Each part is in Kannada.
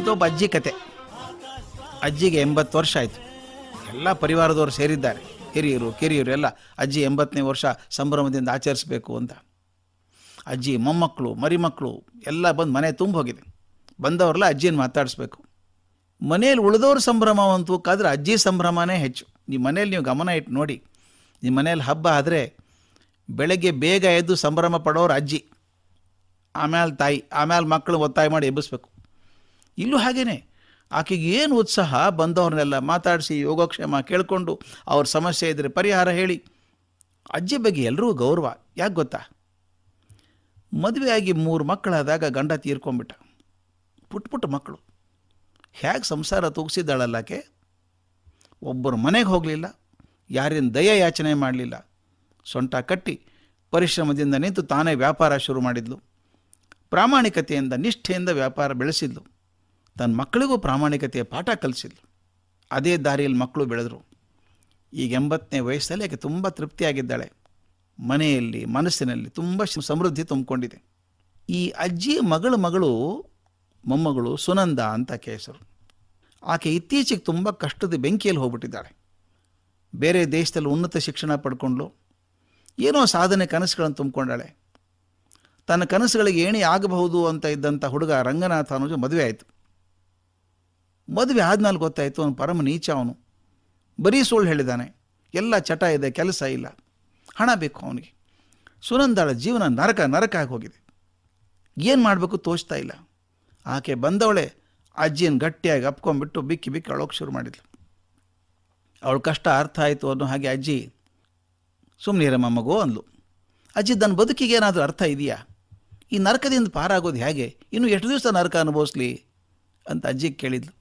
ಇದೊಬ್ಬ ಅಜ್ಜಿ ಕತೆ ಅಜ್ಜಿಗೆ ಎಂಬತ್ತು ವರ್ಷ ಆಯಿತು ಎಲ್ಲ ಪರಿವಾರದವರು ಸೇರಿದ್ದಾರೆ ಹಿರಿಯರು ಕಿರಿಯರು ಎಲ್ಲ ಅಜ್ಜಿ ಎಂಬತ್ತನೇ ವರ್ಷ ಸಂಭ್ರಮದಿಂದ ಆಚರಿಸಬೇಕು ಅಂತ ಅಜ್ಜಿ ಮೊಮ್ಮಕ್ಕಳು ಮರಿಮಕ್ಕಳು ಎಲ್ಲ ಬಂದು ಮನೆ ತುಂಬ ಹೋಗಿದೆ ಬಂದವರೆಲ್ಲ ಅಜ್ಜಿಯನ್ನು ಮಾತಾಡಿಸ್ಬೇಕು ಮನೇಲಿ ಉಳಿದವ್ರ ಸಂಭ್ರಮ ಕಾದ್ರೆ ಅಜ್ಜಿ ಸಂಭ್ರಮನೇ ಹೆಚ್ಚು ನಿಮ್ಮ ಮನೇಲಿ ನೀವು ಗಮನ ಇಟ್ಟು ನೋಡಿ ನಿಮ್ಮ ಮನೇಲಿ ಹಬ್ಬ ಆದರೆ ಬೆಳಗ್ಗೆ ಬೇಗ ಎದ್ದು ಸಂಭ್ರಮ ಪಡೋರು ಅಜ್ಜಿ ಆಮೇಲೆ ತಾಯಿ ಆಮೇಲೆ ಮಕ್ಕಳು ಒತ್ತಾಯ ಮಾಡಿ ಎಬ್ಬಿಸ್ಬೇಕು ಇಲ್ಲೂ ಹಾಗೇನೆ ಆಕೆಗೆ ಏನು ಉತ್ಸಾಹ ಬಂದವ್ರನ್ನೆಲ್ಲ ಮಾತಾಡಿಸಿ ಯೋಗಕ್ಷೇಮ ಕೇಳಿಕೊಂಡು ಅವ್ರ ಸಮಸ್ಯೆ ಇದ್ದರೆ ಪರಿಹಾರ ಹೇಳಿ ಅಜ್ಜಿ ಬಗ್ಗೆ ಎಲ್ಲರೂ ಗೌರವ ಯಾಕೆ ಗೊತ್ತಾ ಮದುವೆಯಾಗಿ ಮೂರು ಮಕ್ಕಳಾದಾಗ ಗಂಡ ತೀರ್ಕೊಂಬಿಟ್ಟ ಪುಟ್ಟ ಪುಟ್ಟ ಮಕ್ಕಳು ಹೇಗೆ ಸಂಸಾರ ತೂಗಿಸಿದ್ದಾಳಲ್ಲಾಕೆ ಒಬ್ಬರು ಮನೆಗೆ ಹೋಗಲಿಲ್ಲ ಯಾರಿನ ದಯ ಯಾಚನೆ ಮಾಡಲಿಲ್ಲ ಸೊಂಟ ಕಟ್ಟಿ ಪರಿಶ್ರಮದಿಂದ ನಿಂತು ತಾನೇ ವ್ಯಾಪಾರ ಶುರು ಮಾಡಿದ್ಲು ಪ್ರಾಮಾಣಿಕತೆಯಿಂದ ನಿಷ್ಠೆಯಿಂದ ವ್ಯಾಪಾರ ಬೆಳೆಸಿದ್ಲು ತನ್ನ ಮಕ್ಕಳಿಗೂ ಪ್ರಾಮಾಣಿಕತೆಯ ಪಾಠ ಕಲಿಸಿದ್ರು ಅದೇ ದಾರಿಯಲ್ಲಿ ಮಕ್ಕಳು ಬೆಳೆದರು ಈಗ ಎಂಬತ್ತನೇ ವಯಸ್ಸಲ್ಲಿ ಆಕೆ ತುಂಬ ತೃಪ್ತಿಯಾಗಿದ್ದಾಳೆ ಮನೆಯಲ್ಲಿ ಮನಸ್ಸಿನಲ್ಲಿ ತುಂಬ ಸಮೃದ್ಧಿ ತುಂಬಿಕೊಂಡಿದೆ ಈ ಅಜ್ಜಿ ಮಗಳ ಮಗಳು ಮೊಮ್ಮಗಳು ಸುನಂದ ಅಂತ ಕೇಸರು ಆಕೆ ಇತ್ತೀಚೆಗೆ ತುಂಬ ಕಷ್ಟದ ಬೆಂಕಿಯಲ್ಲಿ ಹೋಗ್ಬಿಟ್ಟಿದ್ದಾಳೆ ಬೇರೆ ದೇಶದಲ್ಲಿ ಉನ್ನತ ಶಿಕ್ಷಣ ಪಡ್ಕೊಂಡ್ಲು ಏನೋ ಸಾಧನೆ ಕನಸುಗಳನ್ನು ತುಂಬಿಕೊಂಡಾಳೆ ತನ್ನ ಕನಸುಗಳಿಗೆ ಏಣಿ ಆಗಬಹುದು ಅಂತ ಇದ್ದಂಥ ಹುಡುಗ ರಂಗನಾಥ ಅನ್ನೋದು ಮದುವೆ ಆಯಿತು ಮದುವೆ ಆದ್ಮೇಲೆ ಗೊತ್ತಾಯಿತು ಅವನು ಪರಮ ನೀಚ ಅವನು ಬರೀ ಸುಳ್ಳು ಹೇಳಿದ್ದಾನೆ ಎಲ್ಲ ಚಟ ಇದೆ ಕೆಲಸ ಇಲ್ಲ ಹಣ ಬೇಕು ಅವನಿಗೆ ಸುನಂದಾಳ ಜೀವನ ನರಕ ನರಕ ಆಗಿ ಹೋಗಿದೆ ಏನು ಮಾಡಬೇಕು ತೋಚ್ತಾ ಇಲ್ಲ ಆಕೆ ಬಂದವಳೆ ಅಜ್ಜಿಯನ್ನು ಗಟ್ಟಿಯಾಗಿ ಅಪ್ಕೊಂಡ್ಬಿಟ್ಟು ಬಿಕ್ಕಿ ಬಿಕ್ಕಿ ಅಳೋಕೆ ಶುರು ಮಾಡಿದ್ಲು ಅವಳು ಕಷ್ಟ ಅರ್ಥ ಆಯಿತು ಅನ್ನೋ ಹಾಗೆ ಅಜ್ಜಿ ಸುಮ್ಮನಿರಮ್ಮ ಮಗು ಅಂದ್ಲು ಅಜ್ಜಿ ತನ್ನ ಬದುಕಿಗೆ ಏನಾದರೂ ಅರ್ಥ ಇದೆಯಾ ಈ ನರಕದಿಂದ ಪಾರಾಗೋದು ಹೇಗೆ ಇನ್ನು ಎಷ್ಟು ದಿವಸ ನರಕ ಅನುಭವಿಸ್ಲಿ ಅಂತ ಅಜ್ಜಿಗೆ ಕೇಳಿದ್ಲು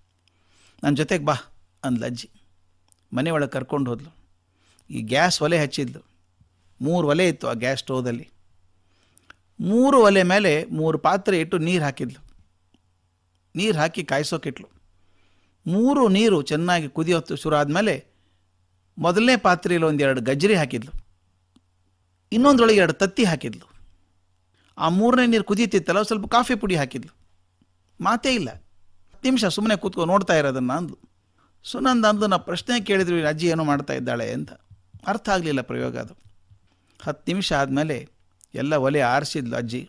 ನನ್ನ ಜೊತೆಗೆ ಬಾ ಮನೆ ಮನೆಯೊಳಗೆ ಕರ್ಕೊಂಡು ಹೋದ್ಲು ಈ ಗ್ಯಾಸ್ ಒಲೆ ಹಚ್ಚಿದ್ಲು ಮೂರು ಒಲೆ ಇತ್ತು ಆ ಗ್ಯಾಸ್ ಸ್ಟೋವಲ್ಲಿ ಮೂರು ಒಲೆ ಮೇಲೆ ಮೂರು ಪಾತ್ರೆ ಇಟ್ಟು ನೀರು ಹಾಕಿದ್ಲು ನೀರು ಹಾಕಿ ಕಾಯಿಸೋಕಿಟ್ಲು ಮೂರು ನೀರು ಚೆನ್ನಾಗಿ ಕುದಿಯೋತ್ತು ಶುರು ಆದಮೇಲೆ ಮೊದಲನೇ ಪಾತ್ರೆಯಲ್ಲಿ ಎರಡು ಗಜ್ಜರಿ ಹಾಕಿದ್ಲು ಇನ್ನೊಂದ್ರೊಳಗೆ ಎರಡು ತತ್ತಿ ಹಾಕಿದ್ಲು ಆ ಮೂರನೇ ನೀರು ಕುದೀತಿತ್ತಲ್ಲ ಸ್ವಲ್ಪ ಕಾಫಿ ಪುಡಿ ಹಾಕಿದ್ಲು ಮಾತೇ ಇಲ್ಲ ಹತ್ತು ನಿಮಿಷ ಸುಮ್ಮನೆ ಕೂತ್ಕೊ ನೋಡ್ತಾ ಇರೋದನ್ನು ಅಂದು ಸುನಂದ ಅಂದು ನಾ ಪ್ರಶ್ನೆ ಕೇಳಿದ್ರು ಅಜ್ಜಿ ಏನೋ ಮಾಡ್ತಾ ಇದ್ದಾಳೆ ಅಂತ ಅರ್ಥ ಆಗಲಿಲ್ಲ ಪ್ರಯೋಗ ಅದು ಹತ್ತು ನಿಮಿಷ ಆದಮೇಲೆ ಎಲ್ಲ ಒಲೆ ಆರಿಸಿದ್ಲು ಅಜ್ಜಿ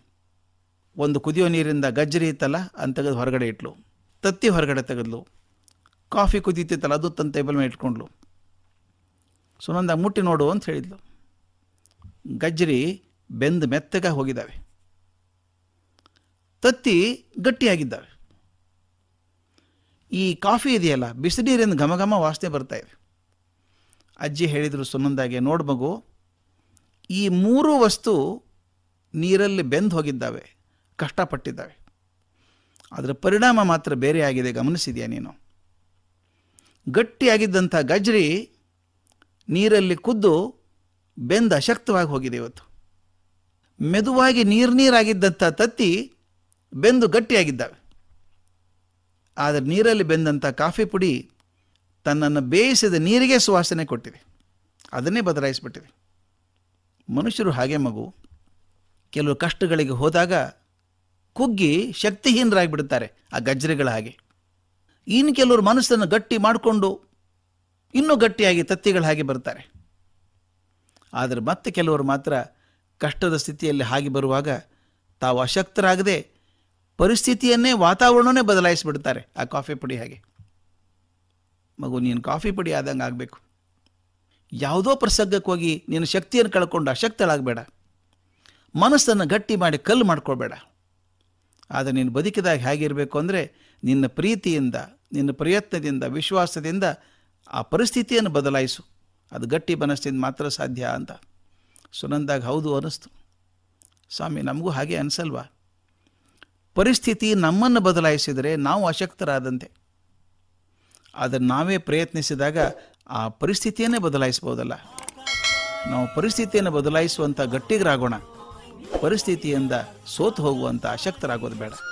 ಒಂದು ಕುದಿಯೋ ನೀರಿಂದ ಗಜ್ಜರಿ ಇತ್ತಲ್ಲ ಅಂತ ತೆಗೆದು ಹೊರಗಡೆ ಇಟ್ಲು ತತ್ತಿ ಹೊರಗಡೆ ತೆಗೆದ್ಲು ಕಾಫಿ ಕುದೀತಿತ್ತಲ್ಲ ಅದು ತನ್ನ ಟೇಬಲ್ ಮೇಲೆ ಇಟ್ಕೊಂಡ್ಲು ಸುನಂದ ಮುಟ್ಟಿ ನೋಡು ಅಂತ ಹೇಳಿದ್ಲು ಗಜ್ಜರಿ ಬೆಂದು ಮೆತ್ತಗೆ ಹೋಗಿದ್ದಾವೆ ತತ್ತಿ ಗಟ್ಟಿಯಾಗಿದ್ದಾವೆ ಈ ಕಾಫಿ ಇದೆಯಲ್ಲ ನೀರಿಂದ ಘಮ ಘಮ ವಾಸನೆ ಬರ್ತಾ ಇದೆ ಅಜ್ಜಿ ಹೇಳಿದರು ಸುನಂದಾಗೆ ನೋಡು ಮಗು ಈ ಮೂರು ವಸ್ತು ನೀರಲ್ಲಿ ಬೆಂದು ಹೋಗಿದ್ದಾವೆ ಕಷ್ಟಪಟ್ಟಿದ್ದಾವೆ ಅದರ ಪರಿಣಾಮ ಮಾತ್ರ ಬೇರೆಯಾಗಿದೆ ಗಮನಿಸಿದೆಯಾ ನೀನು ಗಟ್ಟಿಯಾಗಿದ್ದಂಥ ಗಜ್ರಿ ನೀರಲ್ಲಿ ಕುದ್ದು ಬೆಂದ ಅಶಕ್ತವಾಗಿ ಹೋಗಿದೆ ಇವತ್ತು ಮೆದುವಾಗಿ ನೀರು ನೀರಾಗಿದ್ದಂಥ ತತ್ತಿ ಬೆಂದು ಗಟ್ಟಿಯಾಗಿದ್ದಾವೆ ಆದರೆ ನೀರಲ್ಲಿ ಬೆಂದಂಥ ಕಾಫಿ ಪುಡಿ ತನ್ನನ್ನು ಬೇಯಿಸಿದ ನೀರಿಗೆ ಸುವಾಸನೆ ಕೊಟ್ಟಿದೆ ಅದನ್ನೇ ಬದಲಾಯಿಸಿಬಿಟ್ಟಿದೆ ಮನುಷ್ಯರು ಹಾಗೆ ಮಗು ಕೆಲವು ಕಷ್ಟಗಳಿಗೆ ಹೋದಾಗ ಕುಗ್ಗಿ ಶಕ್ತಿಹೀನರಾಗಿಬಿಡುತ್ತಾರೆ ಆ ಗಜ್ರಿಗಳ ಹಾಗೆ ಇನ್ನು ಕೆಲವರು ಮನಸ್ಸನ್ನು ಗಟ್ಟಿ ಮಾಡಿಕೊಂಡು ಇನ್ನೂ ಗಟ್ಟಿಯಾಗಿ ತತ್ತಿಗಳ ಹಾಗೆ ಬರ್ತಾರೆ ಆದರೆ ಮತ್ತೆ ಕೆಲವರು ಮಾತ್ರ ಕಷ್ಟದ ಸ್ಥಿತಿಯಲ್ಲಿ ಹಾಗೆ ಬರುವಾಗ ತಾವು ಅಶಕ್ತರಾಗದೆ ಪರಿಸ್ಥಿತಿಯನ್ನೇ ವಾತಾವರಣವೇ ಬದಲಾಯಿಸಿಬಿಡ್ತಾರೆ ಆ ಕಾಫಿ ಪುಡಿ ಹಾಗೆ ಮಗು ನೀನು ಕಾಫಿ ಪುಡಿ ಆದಂಗೆ ಆಗಬೇಕು ಯಾವುದೋ ಪ್ರಸಂಗಕ್ಕೆ ಹೋಗಿ ನೀನು ಶಕ್ತಿಯನ್ನು ಕಳ್ಕೊಂಡು ಅಶಕ್ತಳಾಗಬೇಡ ಮನಸ್ಸನ್ನು ಗಟ್ಟಿ ಮಾಡಿ ಕಲ್ಲು ಮಾಡ್ಕೊಳ್ಬೇಡ ಆದರೆ ನೀನು ಬದುಕಿದಾಗ ಹೇಗಿರಬೇಕು ಅಂದರೆ ನಿನ್ನ ಪ್ರೀತಿಯಿಂದ ನಿನ್ನ ಪ್ರಯತ್ನದಿಂದ ವಿಶ್ವಾಸದಿಂದ ಆ ಪರಿಸ್ಥಿತಿಯನ್ನು ಬದಲಾಯಿಸು ಅದು ಗಟ್ಟಿ ಮನಸ್ಸಿಂದ ಮಾತ್ರ ಸಾಧ್ಯ ಅಂತ ಸುನಂದಾಗ ಹೌದು ಅನ್ನಿಸ್ತು ಸ್ವಾಮಿ ನಮಗೂ ಹಾಗೆ ಅನಿಸಲ್ವಾ ಪರಿಸ್ಥಿತಿ ನಮ್ಮನ್ನು ಬದಲಾಯಿಸಿದರೆ ನಾವು ಅಶಕ್ತರಾದಂತೆ ಅದನ್ನು ನಾವೇ ಪ್ರಯತ್ನಿಸಿದಾಗ ಆ ಪರಿಸ್ಥಿತಿಯನ್ನೇ ಬದಲಾಯಿಸ್ಬೋದಲ್ಲ ನಾವು ಪರಿಸ್ಥಿತಿಯನ್ನು ಬದಲಾಯಿಸುವಂಥ ಗಟ್ಟಿಗರಾಗೋಣ ಪರಿಸ್ಥಿತಿಯಿಂದ ಸೋತು ಹೋಗುವಂಥ ಅಶಕ್ತರಾಗೋದು ಬೇಡ